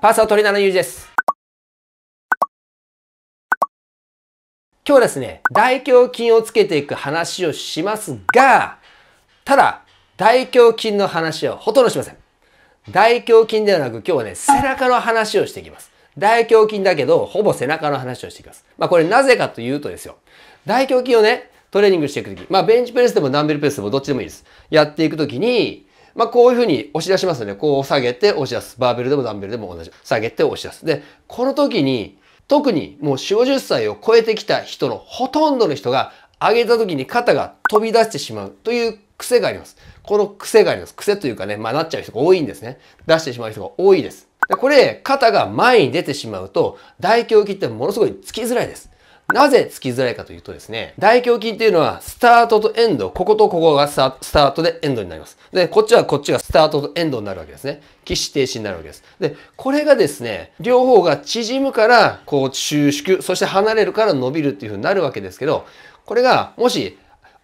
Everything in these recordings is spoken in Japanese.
パースは鳥ゆうじです。今日はですね、大胸筋をつけていく話をしますが、ただ、大胸筋の話はほとんどしません。大胸筋ではなく、今日はね、背中の話をしていきます。大胸筋だけど、ほぼ背中の話をしていきます。まあこれなぜかというとですよ、大胸筋をね、トレーニングしていくとき、まあベンチプレスでもダンベルプレスでもどっちでもいいです。やっていくときに、まあ、こういうふうに押し出しますよね。こう下げて押し出す。バーベルでもダンベルでも同じ。下げて押し出す。で、この時に、特にもう4、50歳を超えてきた人のほとんどの人が上げた時に肩が飛び出してしまうという癖があります。この癖があります。癖というかね、まあ、なっちゃう人が多いんですね。出してしまう人が多いです。でこれ、肩が前に出てしまうと、大胸筋ってものすごいつきづらいです。なぜつきづらいかというとですね、大胸筋っていうのはスタートとエンド、こことここがスタートでエンドになります。で、こっちはこっちがスタートとエンドになるわけですね。起死停止になるわけです。で、これがですね、両方が縮むから、こう収縮、そして離れるから伸びるっていう風になるわけですけど、これがもし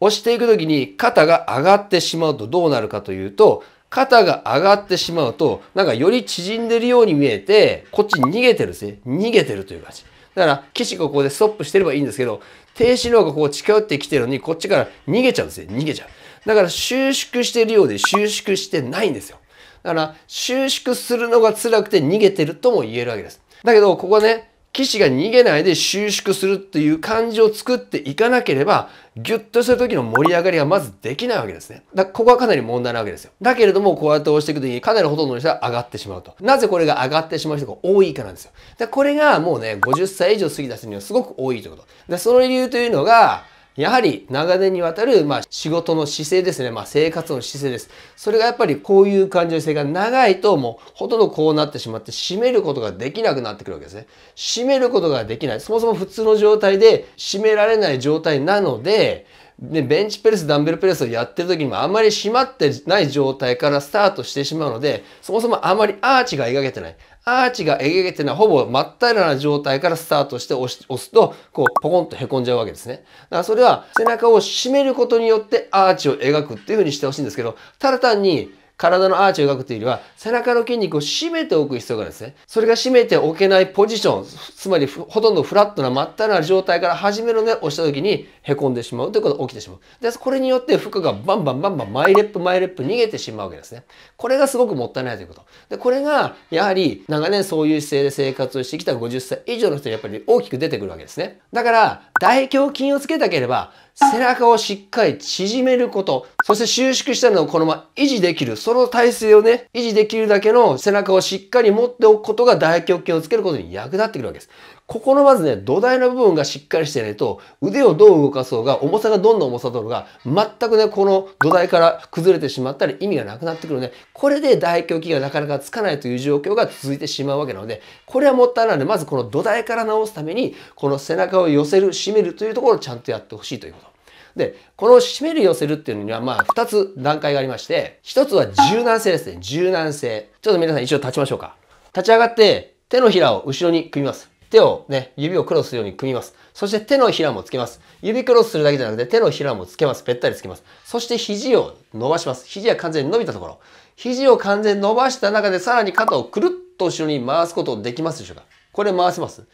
押していく時に肩が上がってしまうとどうなるかというと、肩が上がってしまうと、なんかより縮んでるように見えて、こっち逃げてるですね。逃げてるという感じ。だから、士がここでストップしてればいいんですけど、停止の方がこう近寄ってきてるのに、こっちから逃げちゃうんですよ。逃げちゃう。だから収縮してるようで収縮してないんですよ。だから収縮するのが辛くて逃げてるとも言えるわけです。だけど、ここね、騎士が逃げないで収縮するっていう感じを作っていかなければ、ギュッとする時の盛り上がりがまずできないわけですね。だここはかなり問題なわけですよ。だけれども、こうやって押していく時にかなりほとんどの人は上がってしまうと。なぜこれが上がってしまう人が多いかなんですよ。でこれがもうね、50歳以上過ぎた人にはすごく多いということ。でその理由というのが、やはり長年にわたる、まあ、仕事の姿勢ですね、まあ、生活の姿勢です。それがやっぱりこういう感姿性が長いともうほとんどこうなってしまって締めることができなくなってくるわけですね。締めることができない。そもそも普通の状態で締められない状態なので、ね、ベンチプレス、ダンベルプレスをやってる時にもあんまり締まってない状態からスタートしてしまうので、そもそもあまりアーチが描けてない。アーチがえげげってのはほぼ真っ平らな状態からスタートして押し押すと、こう、ポコンとへこんじゃうわけですね。だからそれは背中を締めることによってアーチを描くっていう風にしてほしいんですけど、ただ単に体のアーチを描くというよりは、背中の筋肉を締めておく必要があるんですね。それが締めておけないポジション、つまりほとんどフラットなまったな状態から始めるので押した時に凹んでしまうということが起きてしまう。でこれによって負荷がバンバンバンバンマイレップマイレップ逃げてしまうわけですね。これがすごくもったいないということ。で、これがやはり長年そういう姿勢で生活をしてきた50歳以上の人にやっぱり大きく出てくるわけですね。だから、大胸筋をつけたければ、背中をしっかり縮めること、そして収縮したのをこのまま維持できる、その体勢をね、維持できるだけの背中をしっかり持っておくことが大胸筋をつけることに役立ってくるわけです。ここのまずね、土台の部分がしっかりしてないと、腕をどう動かそうが、重さがどんな重さとるが、全くね、この土台から崩れてしまったり意味がなくなってくるね。これで大胸筋がなかなかつかないという状況が続いてしまうわけなので、これはもったいないので、まずこの土台から直すために、この背中を寄せる、締めるというところをちゃんとやってほしいということ。で、この締める寄せるっていうのには、まあ、2つ段階がありまして、1つは柔軟性ですね。柔軟性。ちょっと皆さん一応立ちましょうか。立ち上がって、手のひらを後ろに組みます。手をね、指をクロスするように組みます。そして手のひらもつけます。指クロスするだけじゃなくて手のひらもつけます。ぺったりつけます。そして肘を伸ばします。肘は完全に伸びたところ。肘を完全に伸ばした中でさらに肩をくるっと後ろに回すことできますでしょうかこれ回せます。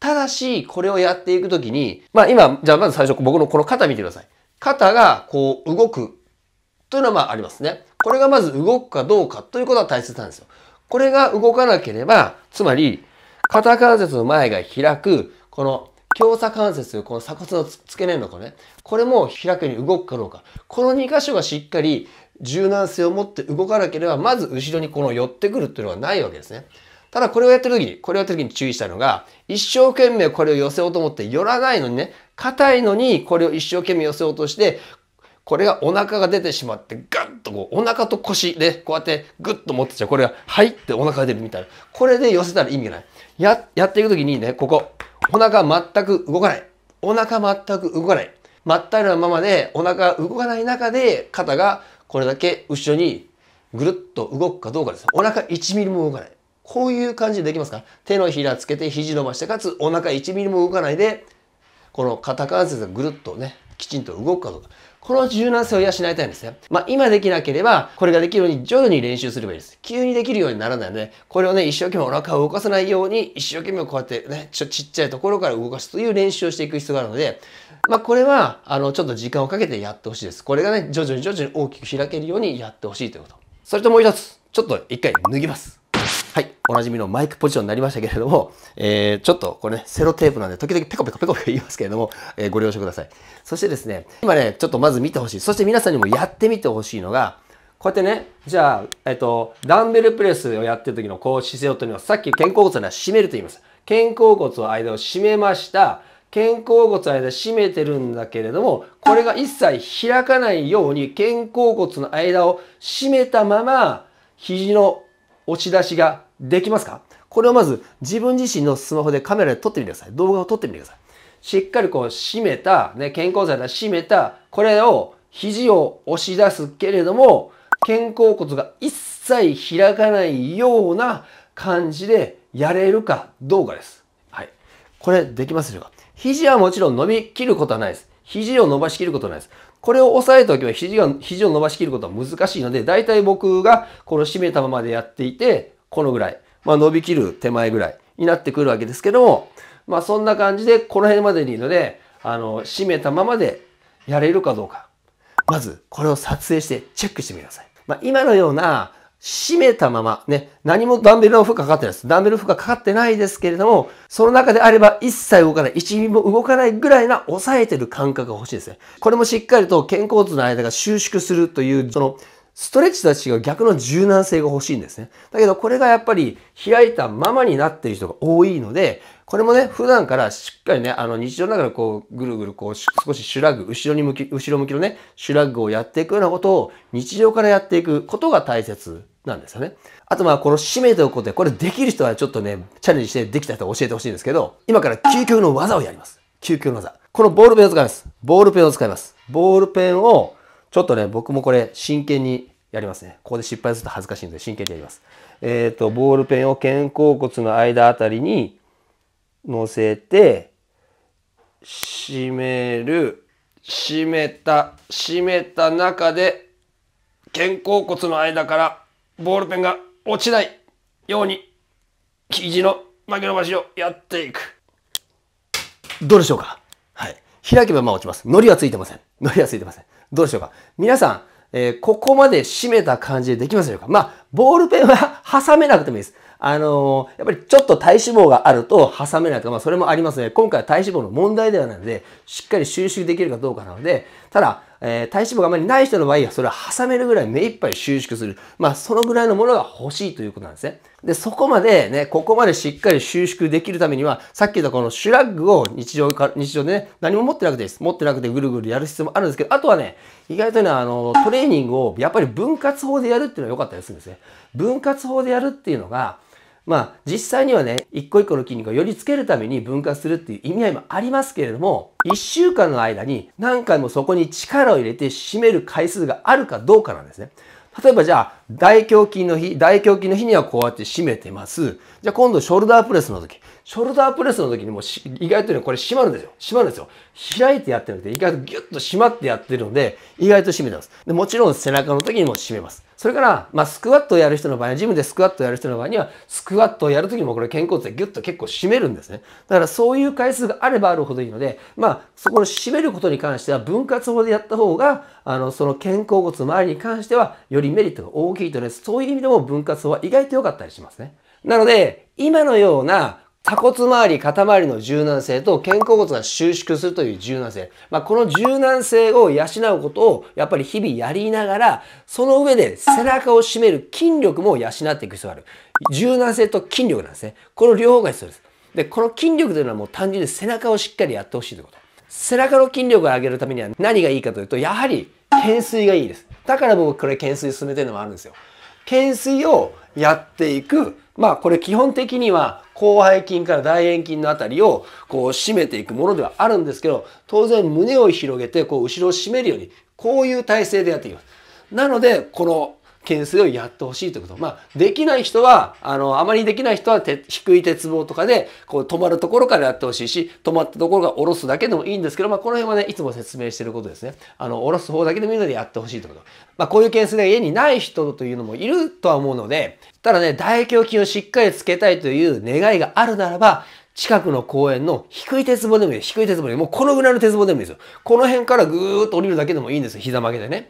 ただし、これをやっていくときに、まあ今、じゃあまず最初、僕のこの肩見てください。肩がこう動くというのはまあありますね。これがまず動くかどうかということは大切なんですよ。これが動かなければ、つまり、肩関節の前が開く、この強鎖関節、この鎖骨の付け根のこね、これも開くように動くかどうか。この2箇所がしっかり柔軟性を持って動かなければ、まず後ろにこの寄ってくるっていうのはないわけですね。ただこれをやってる時に、これをやってる時に注意したのが、一生懸命これを寄せようと思って寄らないのにね、硬いのにこれを一生懸命寄せようとして、これがお腹が出てしまって、ガッとこう、お腹と腰で、こうやってグッと持ってちゃう。これが、はいってお腹が出るみたいな。これで寄せたら意味がない。や、やっていく時にね、ここ、お腹全く動かない。お腹全く動かない。まったりなままで、お腹動かない中で、肩がこれだけ後ろにぐるっと動くかどうかです。お腹1ミリも動かない。こういう感じでできますか手のひらつけて肘伸ばして、かつお腹1ミリも動かないで、この肩関節がぐるっとね、きちんと動くかどうか。この柔軟性を養いたいんですね。まあ、今できなければ、これができるように徐々に練習すればいいです。急にできるようにならないので、これをね、一生懸命お腹を動かさないように、一生懸命こうやってね、ちょちっちゃいところから動かすという練習をしていく必要があるので、まあ、これは、あの、ちょっと時間をかけてやってほしいです。これがね、徐々に徐々に大きく開けるようにやってほしいということ。それともう一つ、ちょっと一回脱ぎます。はい、おなじみのマイクポジションになりましたけれども、えー、ちょっとこれね、セロテープなんで、時々ペコペコペコペコ言いますけれども、えー、ご了承ください。そしてですね、今ね、ちょっとまず見てほしい。そして皆さんにもやってみてほしいのが、こうやってね、じゃあ、えっと、ダンベルプレスをやってる時のこう姿勢をとります。さっき肩甲骨は締めると言います。肩甲骨を間を締めました。肩甲骨の間締めてるんだけれども、これが一切開かないように肩甲骨の間を締めたまま、肘の押し出しができますかこれをまず自分自身のスマホでカメラで撮ってみてください。動画を撮ってみてください。しっかりこう締めた、ね、健康剤で締めた、これを肘を押し出すけれども、肩甲骨が一切開かないような感じでやれるかどうかです。はい。これできますでしょうか肘はもちろん伸びきることはないです。肘を伸ばしきることはないです。これを押さえておけば肘が、肘を伸ばしきることは難しいので、大体僕がこの締めたままでやっていて、このぐらい、まあ、伸びきる手前ぐらいになってくるわけですけども、まあ、そんな感じで、この辺までにいいので、あの、締めたままでやれるかどうか。まず、これを撮影してチェックしてみてください。まあ、今のような、締めたまま、ね、何もダンベルの負荷かかってないです。ダンベル負荷かかってないですけれども、その中であれば一切動かない、1ミリも動かないぐらいな抑えてる感覚が欲しいですね。これもしっかりと肩甲骨の間が収縮するという、そのストレッチとは違う逆の柔軟性が欲しいんですね。だけどこれがやっぱり開いたままになっている人が多いので、これもね、普段からしっかりね、あの日常の中でこう、ぐるぐるこう、少しシュラッグ、後ろに向き、後ろ向きのね、シュラッグをやっていくようなことを日常からやっていくことが大切なんですよね。あとまあこの締めておくことで、これできる人はちょっとね、チャレンジしてできた人は教えてほしいんですけど、今から究極の技をやります。究極の技。このボールペンを使います。ボールペンを使います。ボールペンをちょっとね、僕もこれ真剣にやりますね。ここで失敗すると恥ずかしいので真剣にやります。えっ、ー、と、ボールペンを肩甲骨の間あたりに乗せて、締める、締めた、締めた中で、肩甲骨の間からボールペンが落ちないように、肘の曲げ伸ばしをやっていく。どうでしょうかはい。開けばまあ落ちます。糊はついてません。糊はついてません。どうでしょうか皆さん、えー、ここまで締めた感じでできますでしょうかまあ、ボールペンは 挟めなくてもいいです。あのー、やっぱりちょっと体脂肪があると挟めないとか、まあそれもありますね、今回は体脂肪の問題ではないので、しっかり収集できるかどうかなので、ただ、えー、体脂肪があまりない人の場合は、それを挟めるぐらい目いっぱい収縮する。まあ、そのぐらいのものが欲しいということなんですね。で、そこまでね、ここまでしっかり収縮できるためには、さっき言ったこのシュラッグを日常か、日常でね、何も持ってなくていいです。持ってなくてぐるぐるやる必要もあるんですけど、あとはね、意外とね、あの、トレーニングをやっぱり分割法でやるっていうのは良かったりするんですね。分割法でやるっていうのが、まあ実際にはね、一個一個の筋肉をよりつけるために分割するっていう意味合いもありますけれども、一週間の間に何回もそこに力を入れて締める回数があるかどうかなんですね。例えばじゃあ、大胸筋の日、大胸筋の日にはこうやって締めてます。じゃあ今度ショルダープレスの時。ショルダープレスの時にも意外とね、これ締まるんですよ。締まるんですよ。開いてやってるので、意外とギュッと締まってやってるので、意外と締めてます。でもちろん背中の時にも締めます。それから、まあ、スクワットをやる人の場合は、ジムでスクワットをやる人の場合には、スクワットをやるときもこれ肩甲骨でギュッと結構締めるんですね。だからそういう回数があればあるほどいいので、まあ、そこの締めることに関しては分割法でやった方が、あの、その肩甲骨周りに関しては、よりメリットが大きい聞いてね、そういう意味でも分割は意外と良かったりしますね。なので、今のような鎖骨周り、肩周りの柔軟性と肩甲骨が収縮するという柔軟性。まあ、この柔軟性を養うことをやっぱり日々やりながら、その上で背中を締める筋力も養っていく必要がある。柔軟性と筋力なんですね。この両方が必要です。で、この筋力というのはもう単純に背中をしっかりやってほしいということ。背中の筋力を上げるためには何がいいかというと、やはり懸垂がいいです。だから僕これ懸垂進めてるのもあるんですよ。懸垂をやっていく。まあこれ基本的には広背筋から大円筋のあたりをこう締めていくものではあるんですけど、当然胸を広げてこう後ろを締めるように、こういう体勢でやっていきます。なので、この懸垂をやってほしいということ。まあ、できない人は、あの、あまりできない人は低い鉄棒とかで、こう、止まるところからやってほしいし、止まったところが下ろすだけでもいいんですけど、まあ、この辺はね、いつも説明してることですね。あの、下ろす方だけでもいいのでやってほしいということ。まあ、こういう件数が家にない人というのもいるとは思うので、ただね、大胸筋をしっかりつけたいという願いがあるならば、近くの公園の低い鉄棒でもいいです。低い鉄棒でもいい。もうこのぐらいの鉄棒でもいいですよ。この辺からぐーっと降りるだけでもいいんですよ。膝曲げでね。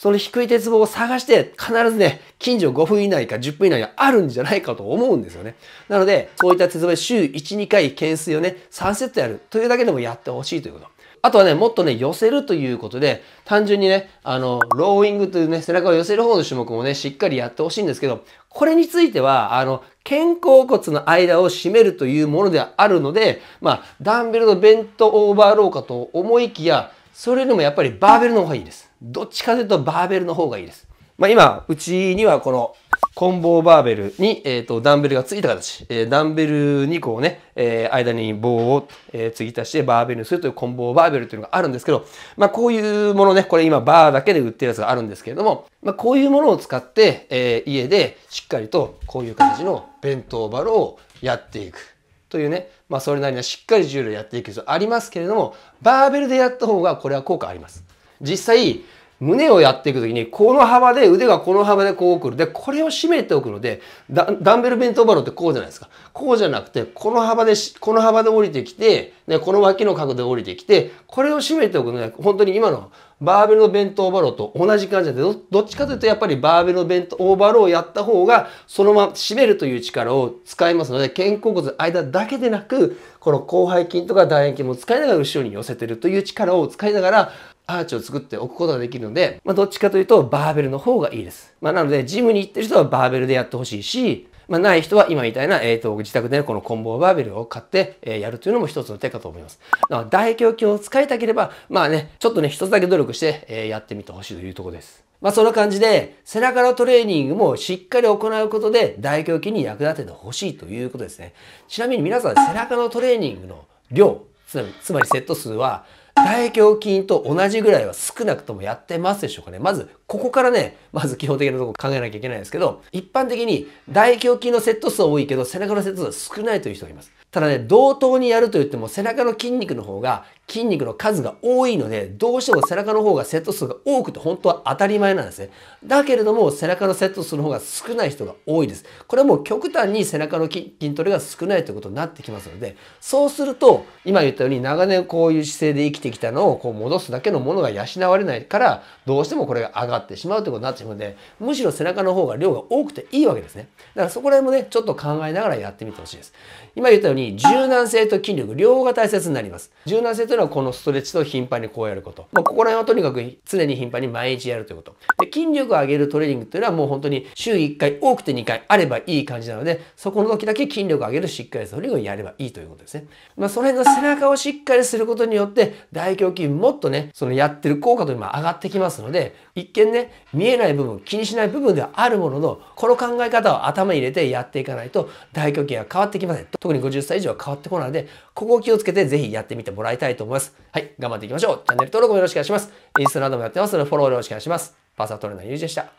その低い鉄棒を探して必ずね、近所5分以内か10分以内にあるんじゃないかと思うんですよね。なので、そういった鉄棒で週1、2回懸垂をね、3セットやるというだけでもやってほしいということ。あとはね、もっとね、寄せるということで、単純にね、あの、ローイングというね、背中を寄せる方の種目もね、しっかりやってほしいんですけど、これについては、あの、肩甲骨の間を締めるというものであるので、まあ、ダンベルのベントオーバーローかと思いきや、それよりもやっぱりバーベルの方がいいです。どっちかというとバーベルの方がいいです。まあ、今、うちにはこのコンボバーベルに、えーと、ダンベルがついた形、えー、ダンベル2個をね、えー、間に棒を、えー、継ぎ足してバーベルにするというコンボバーベルというのがあるんですけど、まあ、こういうものね、これ今バーだけで売ってるやつがあるんですけれども、まあ、こういうものを使って、えー、家でしっかりとこういう形の弁当バロをやっていく。というね、まあ、それなりにはしっかり重量やっていく必要ありますけれども、バーベルでやった方がこれは効果あります。実際、胸をやっていくときに、この幅で、腕がこの幅でこう来る。で、これを締めておくので、ダンベル弁当バローってこうじゃないですか。こうじゃなくて、この幅で、この幅で降りてきて、ね、この脇の角で降りてきて、これを締めておくので、本当に今のバーベルの弁当バローと同じ感じで、どっちかというとやっぱりバーベルの弁当バローをやった方が、そのまま締めるという力を使いますので、肩甲骨間だけでなく、この広背筋とか楕円筋も使いながら後ろに寄せてるという力を使いながら、アーチを作っておくことができるので、まあ、どっちかというとバーベルの方がいいです。まあ、なので、ジムに行ってる人はバーベルでやってほしいし、まあ、ない人は今みたいな、えっ、ー、と、自宅でこのコンボバーベルを買って、えー、やるというのも一つの手かと思います。だから、大胸筋を使いたければ、まあね、ちょっとね、一つだけ努力して、えー、やってみてほしいというところです。まあそんな感じで、背中のトレーニングもしっかり行うことで、大胸筋に役立ててほしいということですね。ちなみに皆さん、背中のトレーニングの量、つまりセット数は、大胸筋と同じぐらいは少なくともやってますでしょうかね。まず、ここからね、まず基本的なとこ考えなきゃいけないんですけど、一般的に大胸筋のセット数は多いけど、背中のセット数は少ないという人がいます。ただね、同等にやると言っても背中の筋肉の方が筋肉の数が多いので、どうしても背中の方がセット数が多くて本当は当たり前なんですね。だけれども、背中のセット数の方が少ない人が多いです。これはもう極端に背中の筋トレが少ないということになってきますので、そうすると、今言ったように長年こういう姿勢で生きてきたのをこう戻すだけのものが養われないから、どうしてもこれが上がってしまうということになってしまうので、むしろ背中の方が量が多くていいわけですね。だからそこら辺もね、ちょっと考えながらやってみてほしいです。今言ったように、柔軟性と筋力、両方が大切になります。柔軟性というののはこのストレッチと頻繁にこうやること。まあ、ここら辺はとにかく常に頻繁に毎日やるということ。で、筋力を上げるトレーニングというのはもう本当に週1回、多くて2回あればいい感じなので、そこの時だけ筋力を上げるしっかりトレッチをやればいいということですね。まあ、そ辺の背中をしっかりすることによって、大胸筋もっとね、そのやってる効果というのは上がってきますので、一見ね、見えない部分、気にしない部分ではあるものの、この考え方を頭に入れてやっていかないと、大胸筋は変わってきません。特に50歳以上は変わってこないので、ここを気をつけてぜひやってみてもらいたいと思います。思います。はい、頑張っていきましょう。チャンネル登録もよろしくお願いします。インスタなどもやってますので、フォローよろしくお願いします。パーサートレーナーゆうじでした。